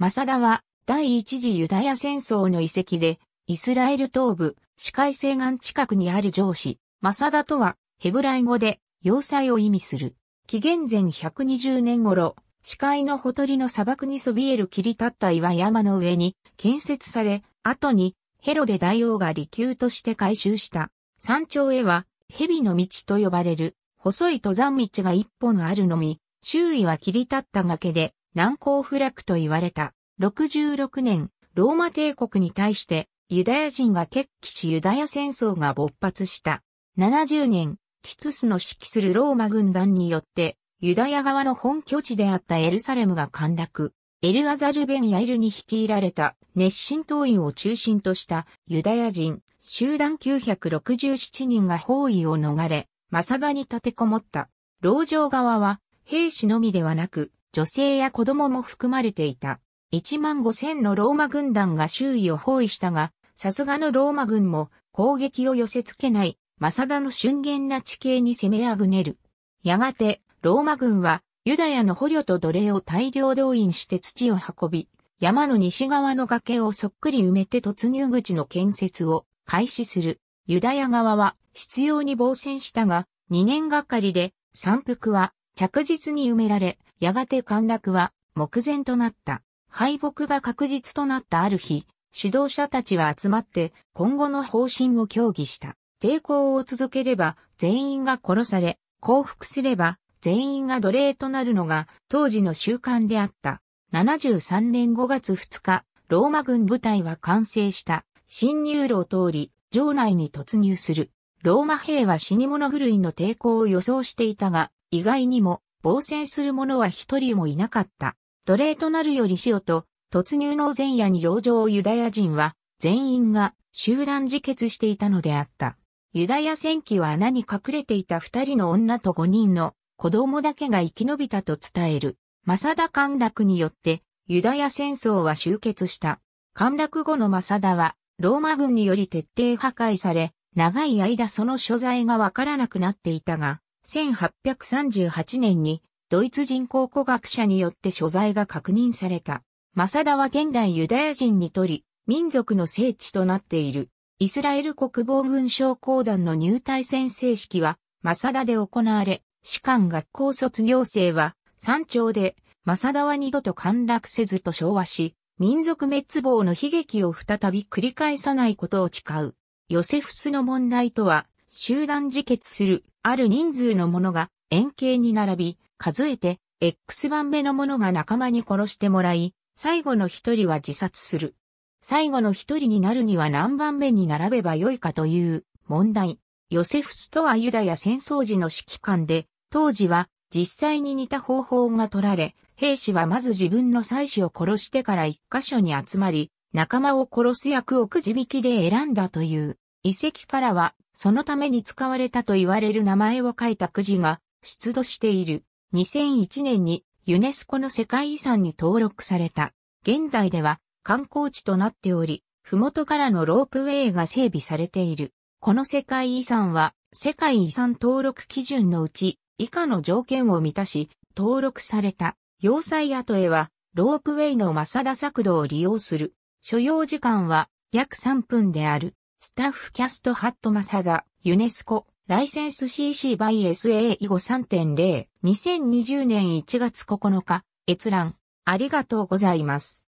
マサダは第一次ユダヤ戦争の遺跡で、イスラエル東部、四海西岸近くにある上司、マサダとは、ヘブライ語で、要塞を意味する。紀元前120年頃、視界のほとりの砂漠にそびえる切り立った岩山の上に建設され、後にヘロデ大王が利休として改修した。山頂へは蛇の道と呼ばれる細い登山道が一本あるのみ、周囲は切り立った崖で難攻不落と言われた。66年、ローマ帝国に対してユダヤ人が決起しユダヤ戦争が勃発した。70年、ティトゥスの指揮するローマ軍団によって、ユダヤ側の本拠地であったエルサレムが陥落。エルアザルベンヤイルに率いられた熱心党員を中心としたユダヤ人、集団967人が包囲を逃れ、マサダに立てこもった。牢城側は兵士のみではなく、女性や子供も含まれていた。1万5千のローマ軍団が周囲を包囲したが、さすがのローマ軍も攻撃を寄せ付けない、マサダの俊厳な地形に攻めあぐねる。やがて、ローマ軍は、ユダヤの捕虜と奴隷を大量動員して土を運び、山の西側の崖をそっくり埋めて突入口の建設を開始する。ユダヤ側は必要に防戦したが、2年がかりで山腹は着実に埋められ、やがて陥落は目前となった。敗北が確実となったある日、指導者たちは集まって今後の方針を協議した。抵抗を続ければ全員が殺され、降伏すれば全員が奴隷となるのが当時の習慣であった。73年5月2日、ローマ軍部隊は完成した。侵入路を通り、城内に突入する。ローマ兵は死に物狂いの抵抗を予想していたが、意外にも防戦する者は一人もいなかった。奴隷となるよりしと、突入の前夜に籠城をユダヤ人は、全員が集団自決していたのであった。ユダヤ戦記は穴に隠れていた二人の女と五人の子供だけが生き延びたと伝える。マサダ陥落によって、ユダヤ戦争は終結した。陥落後のマサダは、ローマ軍により徹底破壊され、長い間その所在がわからなくなっていたが、1838年にドイツ人考古学者によって所在が確認された。マサダは現代ユダヤ人にとり、民族の聖地となっている。イスラエル国防軍将校団の入隊宣誓式は、マサダで行われ、士官学校卒業生は、山頂で、マサダは二度と陥落せずと昭和し、民族滅亡の悲劇を再び繰り返さないことを誓う。ヨセフスの問題とは、集団自決する、ある人数の者が円形に並び、数えて X 番目の者が仲間に殺してもらい、最後の一人は自殺する。最後の一人になるには何番目に並べばよいかという問題。ヨセフスとはユダヤ戦争時の指揮官で、当時は実際に似た方法が取られ、兵士はまず自分の妻子を殺してから一箇所に集まり、仲間を殺す役をくじ引きで選んだという。遺跡からは、そのために使われたと言われる名前を書いたくじが出土している。2001年にユネスコの世界遺産に登録された。現代では観光地となっており、麓からのロープウェイが整備されている。この世界遺産は世界遺産登録基準のうち以下の条件を満たし、登録された要塞跡へはロープウェイのマサダ作動を利用する。所要時間は約3分である。スタッフキャストハットマサダ、ユネスコ。ライセンス CC by SA 以後3.0、2020年1月9日、閲覧、ありがとうございます。